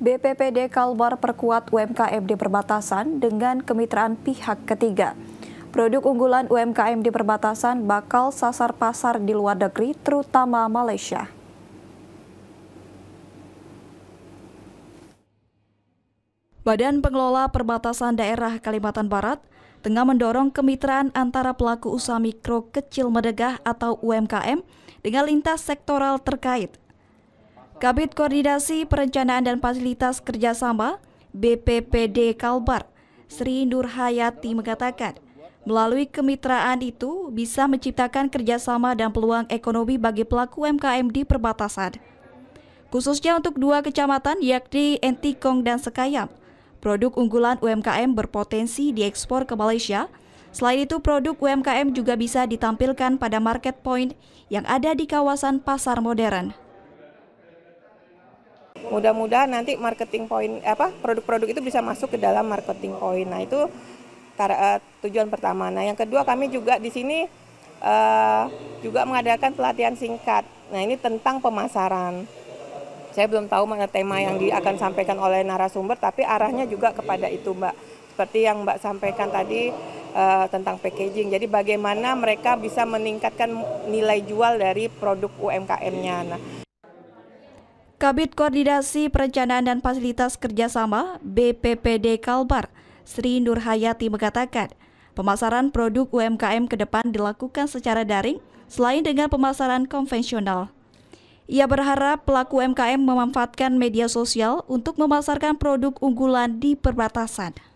BPPD Kalbar perkuat UMKM di perbatasan dengan kemitraan pihak ketiga. Produk unggulan UMKM di perbatasan bakal sasar pasar di luar negeri, terutama Malaysia. Badan Pengelola Perbatasan Daerah Kalimantan Barat tengah mendorong kemitraan antara pelaku usaha mikro kecil medegah atau UMKM dengan lintas sektoral terkait Kabit Koordinasi Perencanaan dan Fasilitas Kerjasama BPPD Kalbar, Sri Nur Hayati mengatakan, melalui kemitraan itu bisa menciptakan kerjasama dan peluang ekonomi bagi pelaku UMKM di perbatasan. Khususnya untuk dua kecamatan yakni Entikong dan Sekayam, produk unggulan UMKM berpotensi diekspor ke Malaysia. Selain itu, produk UMKM juga bisa ditampilkan pada market point yang ada di kawasan pasar modern mudah-mudahan nanti marketing point apa produk-produk itu bisa masuk ke dalam marketing point nah itu tar, uh, tujuan pertama nah yang kedua kami juga di sini uh, juga mengadakan pelatihan singkat nah ini tentang pemasaran saya belum tahu mana tema yang di, akan sampaikan oleh narasumber tapi arahnya juga kepada itu mbak seperti yang mbak sampaikan tadi uh, tentang packaging jadi bagaimana mereka bisa meningkatkan nilai jual dari produk UMKM-nya nah Kabit Koordinasi Perencanaan dan Fasilitas Kerjasama BPPD Kalbar, Sri Nurhayati mengatakan, pemasaran produk UMKM ke depan dilakukan secara daring selain dengan pemasaran konvensional. Ia berharap pelaku UMKM memanfaatkan media sosial untuk memasarkan produk unggulan di perbatasan.